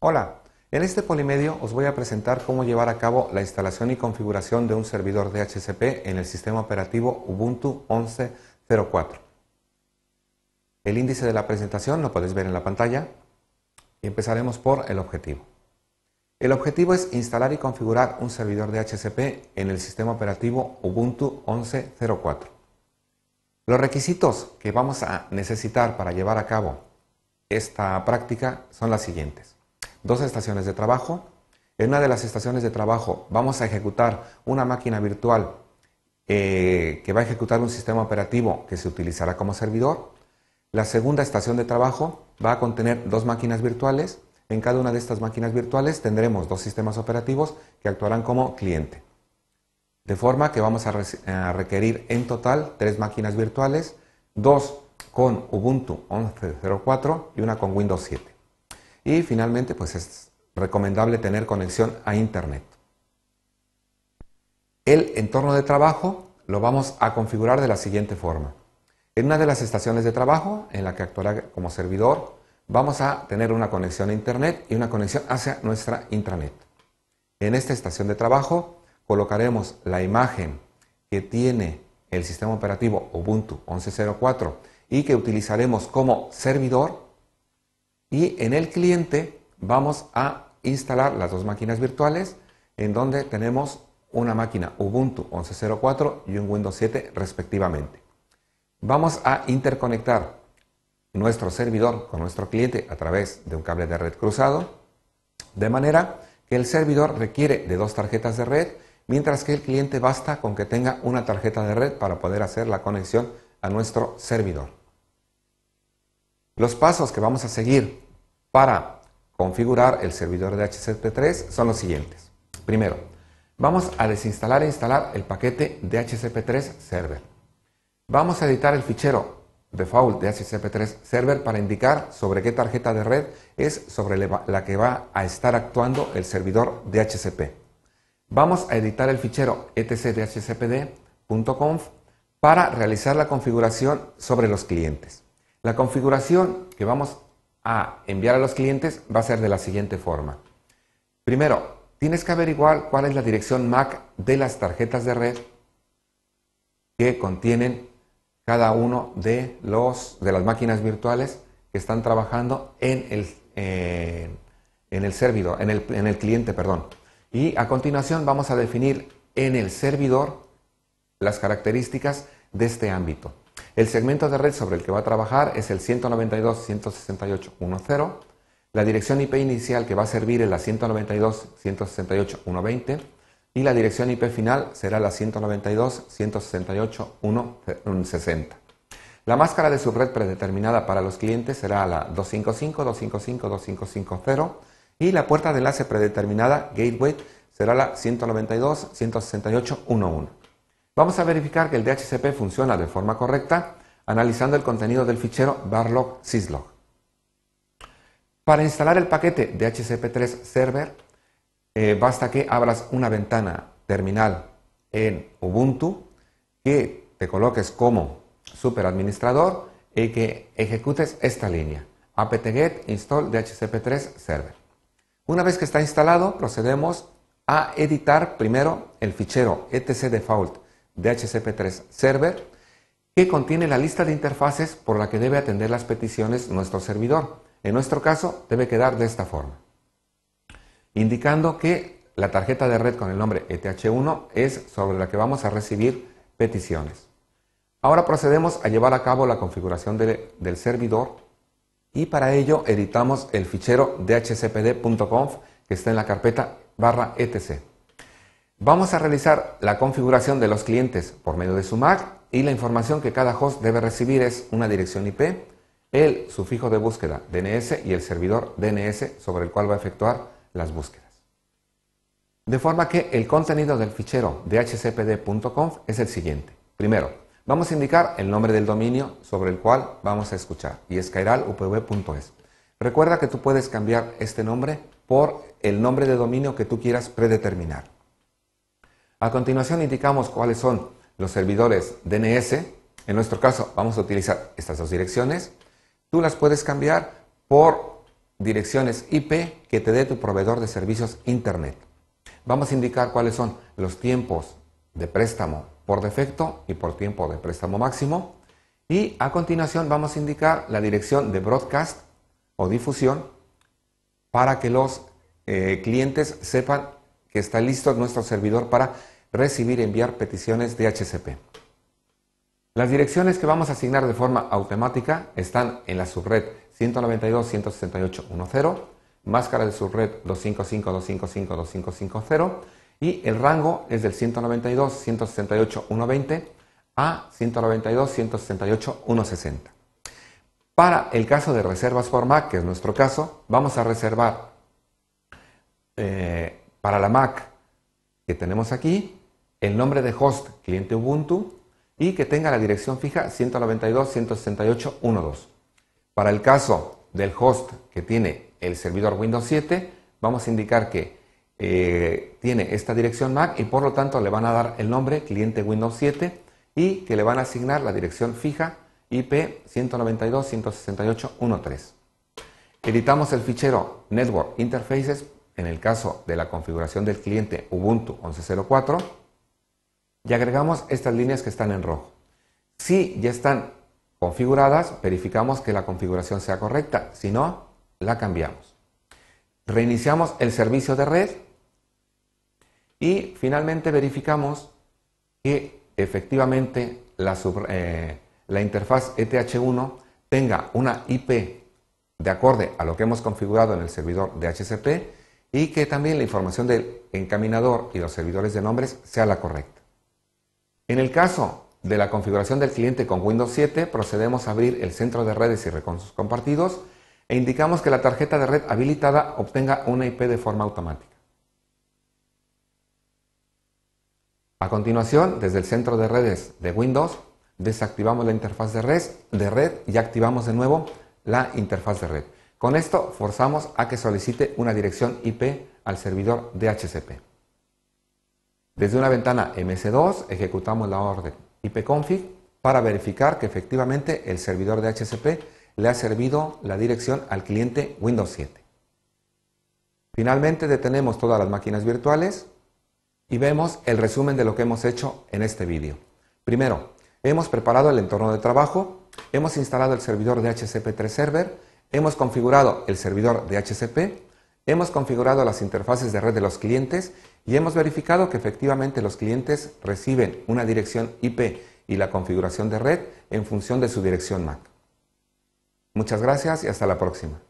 Hola, en este polimedio os voy a presentar cómo llevar a cabo la instalación y configuración de un servidor DHCP en el sistema operativo Ubuntu 11.04. El índice de la presentación lo podéis ver en la pantalla y empezaremos por el objetivo. El objetivo es instalar y configurar un servidor de DHCP en el sistema operativo Ubuntu 11.04. Los requisitos que vamos a necesitar para llevar a cabo esta práctica son las siguientes dos estaciones de trabajo. En una de las estaciones de trabajo vamos a ejecutar una máquina virtual eh, que va a ejecutar un sistema operativo que se utilizará como servidor. La segunda estación de trabajo va a contener dos máquinas virtuales. En cada una de estas máquinas virtuales tendremos dos sistemas operativos que actuarán como cliente. De forma que vamos a, requerir en total tres máquinas virtuales, dos con Ubuntu 11.04 y una con Windows 7. Y finalmente, pues es recomendable tener conexión a Internet. El entorno de trabajo lo vamos a configurar de la siguiente forma. En una de las estaciones de trabajo en la que actuará como servidor, vamos a tener una conexión a Internet y una conexión hacia nuestra intranet. En esta estación de trabajo colocaremos la imagen que tiene el sistema operativo Ubuntu 11.04 y que utilizaremos como servidor y en el cliente vamos a instalar las dos máquinas virtuales en donde tenemos una máquina Ubuntu 11.04 y un Windows 7 respectivamente. Vamos a interconectar nuestro servidor con nuestro cliente a través de un cable de red cruzado, de manera que el servidor requiere de dos tarjetas de red, mientras que el cliente basta con que tenga una tarjeta de red para poder hacer la conexión a nuestro servidor. Los pasos que vamos a seguir para configurar el servidor de hcp 3 son los siguientes. Primero, vamos a desinstalar e instalar el paquete DHCP3 Server. Vamos a editar el fichero default de HCP3 Server para indicar sobre qué tarjeta de red es sobre la que va a estar actuando el servidor DHCP. Vamos a editar el fichero etcdhcpd.conf para realizar la configuración sobre los clientes. La configuración que vamos a enviar a los clientes va a ser de la siguiente forma. Primero, tienes que averiguar cuál es la dirección MAC de las tarjetas de red que contienen cada uno de, las máquinas virtuales que están trabajando en el, en el servidor, en el cliente, perdón. Y a continuación vamos a definir en el servidor las características de este ámbito. El segmento de red sobre el que va a trabajar es el 192.168.1.0, la dirección IP inicial que va a servir es la 192.168.1.20 y la dirección IP final será la 192.168.1.60. La máscara de subred predeterminada para los clientes será la 255.255.255.0 y la puerta de enlace predeterminada gateway será la 192.168.1.1. Vamos a verificar que el DHCP funciona de forma correcta analizando el contenido del fichero barlog-syslog. Para instalar el paquete DHCP3 Server, eh, basta que abras una ventana terminal en Ubuntu, que te coloques como superadministrador y que ejecutes esta línea apt-get install DHCP3 Server. Una vez que está instalado, procedemos a editar primero el fichero etc default DHCP3 Server, que contiene la lista de interfaces por la que debe atender las peticiones nuestro servidor. En nuestro caso, debe quedar de esta forma, indicando que la tarjeta de red con el nombre ETH1 es sobre la que vamos a recibir peticiones. Ahora procedemos a llevar a cabo la configuración del servidor y para ello editamos el fichero dhcpd.conf que está en la carpeta barra etc. Vamos a realizar la configuración de los clientes por medio de su MAC y la información que cada host debe recibir es una dirección IP, el sufijo de búsqueda DNS y el servidor DNS sobre el cual va a efectuar las búsquedas. De forma que el contenido del fichero dhcpd.conf es el siguiente. Primero, vamos a indicar el nombre del dominio sobre el cual vamos a escuchar y es cairalupv.es. Recuerda que tú puedes cambiar este nombre por el nombre de dominio que tú quieras predeterminar. A continuación indicamos cuáles son los servidores DNS. En nuestro caso vamos a utilizar estas dos direcciones. Tú las puedes cambiar por direcciones IP que te dé tu proveedor de servicios Internet. Vamos a indicar cuáles son los tiempos de préstamo por defecto y por tiempo de préstamo máximo. Y a continuación vamos a indicar la dirección de broadcast o difusión para que los eh, clientes sepan que está listo nuestro servidor para recibir y enviar peticiones de HCP. Las direcciones que vamos a asignar de forma automática están en la subred 192.168.10, máscara de subred 255.255.2550 y el rango es del 192.168.120 a 192.168.160. Para el caso de reservas por MAC, que es nuestro caso, vamos a reservar eh, para la Mac que tenemos aquí, el nombre de host cliente Ubuntu y que tenga la dirección fija 192.168.1.2. Para el caso del host que tiene el servidor Windows 7, vamos a indicar que eh, tiene esta dirección MAC y por lo tanto le van a dar el nombre cliente Windows 7 y que le van a asignar la dirección fija IP 192.168.1.3. Editamos el fichero network interfaces en el caso de la configuración del cliente Ubuntu 11.04 y agregamos estas líneas que están en rojo. Si ya están configuradas, verificamos que la configuración sea correcta, si no, la cambiamos. Reiniciamos el servicio de red y finalmente verificamos que efectivamente la, eh, interfaz ETH1 tenga una IP de acorde a lo que hemos configurado en el servidor de DHCP y que también la información del encaminador y los servidores de nombres sea la correcta. En el caso de la configuración del cliente con Windows 7, procedemos a abrir el centro de redes y recursos compartidos e indicamos que la tarjeta de red habilitada obtenga una IP de forma automática. A continuación, desde el centro de redes de Windows, desactivamos la interfaz de red, de red y activamos de nuevo la interfaz de red. Con esto forzamos a que solicite una dirección IP al servidor DHCP. Desde una ventana MS2 ejecutamos la orden ipconfig para verificar que efectivamente el servidor DHCP le ha servido la dirección al cliente Windows 7. Finalmente detenemos todas las máquinas virtuales y vemos el resumen de lo que hemos hecho en este vídeo. Primero, hemos preparado el entorno de trabajo, hemos instalado el servidor DHCP3 Server, hemos configurado el servidor de HCP, hemos configurado las interfaces de red de los clientes y hemos verificado que efectivamente los clientes reciben una dirección IP y la configuración de red en función de su dirección MAC. Muchas gracias y hasta la próxima.